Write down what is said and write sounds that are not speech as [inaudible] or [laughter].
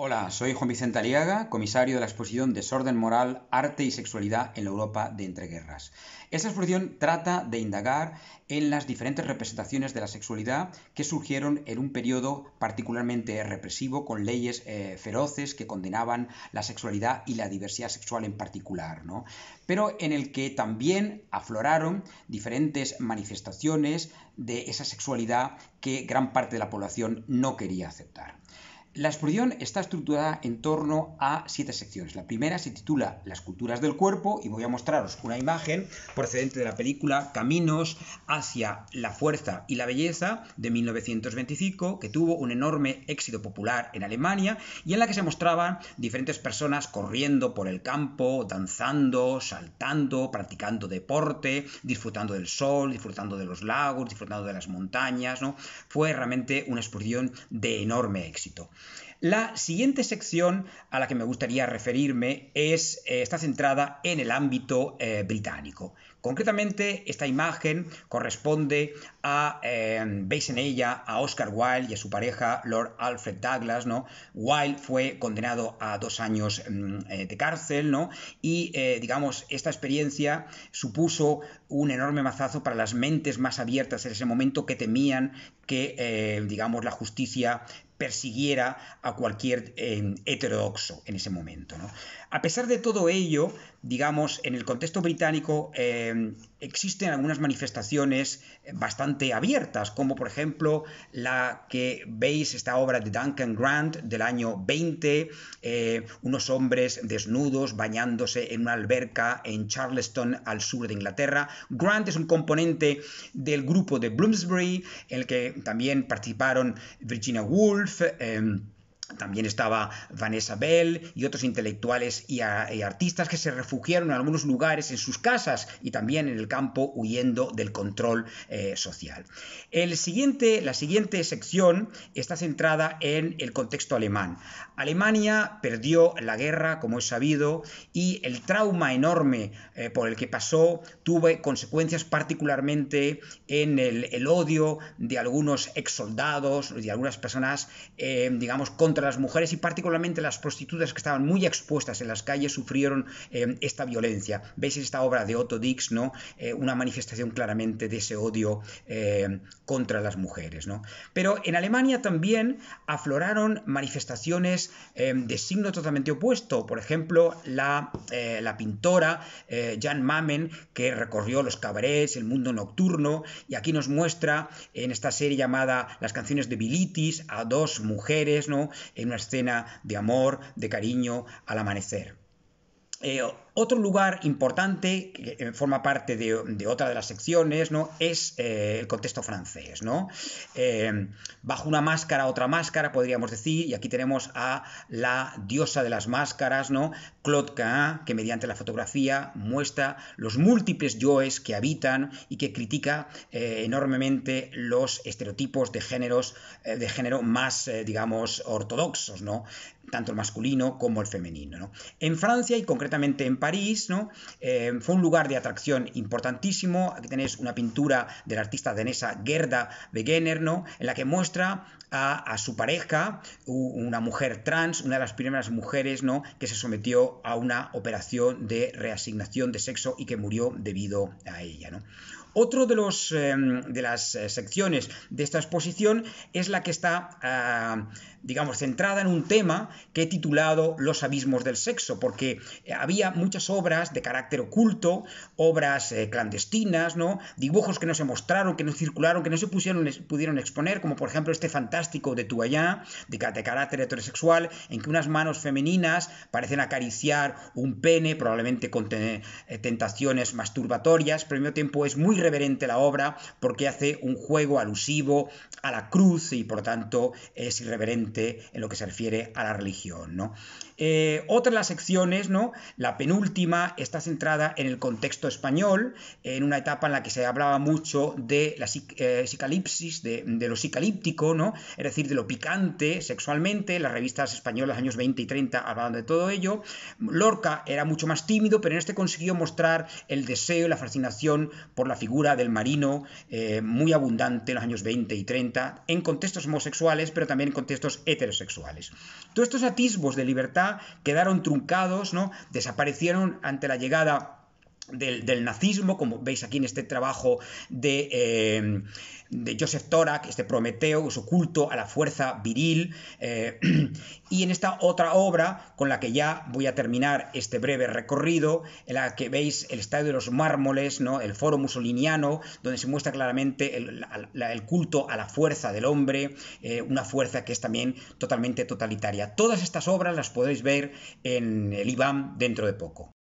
Hola, soy Juan Vicente Aliaga, comisario de la exposición Desorden Moral, Arte y Sexualidad en la Europa de Entreguerras. Esta exposición trata de indagar en las diferentes representaciones de la sexualidad que surgieron en un periodo particularmente represivo, con leyes eh, feroces que condenaban la sexualidad y la diversidad sexual en particular, ¿no? pero en el que también afloraron diferentes manifestaciones de esa sexualidad que gran parte de la población no quería aceptar. La exposición está estructurada en torno a siete secciones. La primera se titula Las culturas del cuerpo y voy a mostraros una imagen procedente de la película Caminos hacia la fuerza y la belleza de 1925, que tuvo un enorme éxito popular en Alemania y en la que se mostraban diferentes personas corriendo por el campo, danzando, saltando, practicando deporte, disfrutando del sol, disfrutando de los lagos, disfrutando de las montañas. ¿no? Fue realmente una exposición de enorme éxito. La siguiente sección a la que me gustaría referirme es, eh, está centrada en el ámbito eh, británico. Concretamente, esta imagen corresponde a, eh, veis en ella, a Oscar Wilde y a su pareja, Lord Alfred Douglas, ¿no? Wilde fue condenado a dos años mm, de cárcel, ¿no? Y, digamos, esta experiencia supuso un enorme mazazo para las mentes más abiertas en ese momento que temían que, digamos, la justicia persiguiera a cualquier eh, heterodoxo en ese momento. A pesar de todo ello, digamos, en el contexto británico, eh, existen algunas manifestaciones eh, bastante abiertas, como por ejemplo la que veis esta obra de Duncan Grant del año 20, eh, unos hombres desnudos bañándose en una alberca en Charleston al sur de Inglaterra. Grant es un componente del grupo de Bloomsbury, en el que también participaron Virginia Woolf. Em, también estaba Vanessa Bell y otros intelectuales y, artistas que se refugiaron en algunos lugares en sus casas y también en el campo huyendo del control eh, social. El siguiente, la siguiente sección está centrada en el contexto alemán. Alemania perdió la guerra, como es sabido, y el trauma enorme eh, por el que pasó tuvo consecuencias particularmente en el, odio de algunos ex soldados, de algunas personas, eh, digamos, contra las mujeres y particularmente las prostitutas que estaban muy expuestas en las calles sufrieron eh, esta violencia. Veis esta obra de Otto Dix, ¿no? Eh, una manifestación claramente de ese odio eh, contra las mujeres. ¿no? Pero en Alemania también afloraron manifestaciones de signo totalmente opuesto. Por ejemplo, la, la pintora Jan Mamen, que recorrió los cabarets, el mundo nocturno, y aquí nos muestra en esta serie llamada Las canciones de Bilitis a dos mujeres, ¿no? en una escena de amor, de cariño al amanecer. Eh, otro lugar importante que eh, forma parte de, otra de las secciones ¿no? es eh, el contexto francés. ¿no? bajo una máscara, otra máscara, podríamos decir, y aquí tenemos a la diosa de las máscaras, ¿no? Claude Cain, que mediante la fotografía muestra los múltiples yoes que habitan y que critica enormemente los estereotipos de, géneros, de género más, digamos, ortodoxos. ¿no? tanto el masculino como el femenino. ¿no? En Francia y concretamente en París, ¿no? Eh, fue un lugar de atracción importantísimo. Aquí tenéis una pintura del artista danesa Gerda Wegener, ¿no? en la que muestra a, a, su pareja, una mujer trans, una de las primeras mujeres ¿no? que se sometió a una operación de reasignación de sexo y que murió debido a ella. ¿no? Otro de, los, em, de las eh, secciones de esta exposición es la que está, ah, digamos, centrada en un tema que he titulado Los abismos del sexo, porque había muchas obras de carácter oculto, obras eh, clandestinas, ¿no? dibujos que no se mostraron, que no circularon, que no se pusieron, pudieron exponer, como por ejemplo este fantástico de Tuayá, de, de carácter heterosexual, en que unas manos femeninas parecen acariciar un pene, probablemente con eh, tentaciones masturbatorias, pero al mismo tiempo es muy irreverente reverente la obra porque hace un juego alusivo a la cruz y por tanto es irreverente en lo que se refiere a la religión. ¿no? Eh, otra de las secciones, ¿no? la penúltima, está centrada en el contexto español, en una etapa en la que se hablaba mucho de la eh, de, lo psicalíptico, ¿no? es decir, de lo picante sexualmente, las revistas españolas años 20 y 30 hablaban de todo ello. Lorca era mucho más tímido, pero en este consiguió mostrar el deseo y la fascinación por la figura figura del marino eh, muy abundante en los años 20 y 30, en contextos homosexuales, pero también en contextos heterosexuales. Todos estos atisbos de libertad quedaron truncados, ¿no? desaparecieron ante la llegada del, nazismo, como veis aquí en este trabajo de, eh, de Joseph Torak, este Prometeo, su culto a la fuerza viril, eh, [clears throat] y en esta otra obra con la que ya voy a terminar este breve recorrido, en la que veis el Estadio de los Mármoles, ¿no? el Foro Mussoliniano donde se muestra claramente el, culto a la fuerza del hombre, eh, una fuerza que es también totalmente totalitaria. Todas estas obras las podéis ver en el IBAM dentro de poco.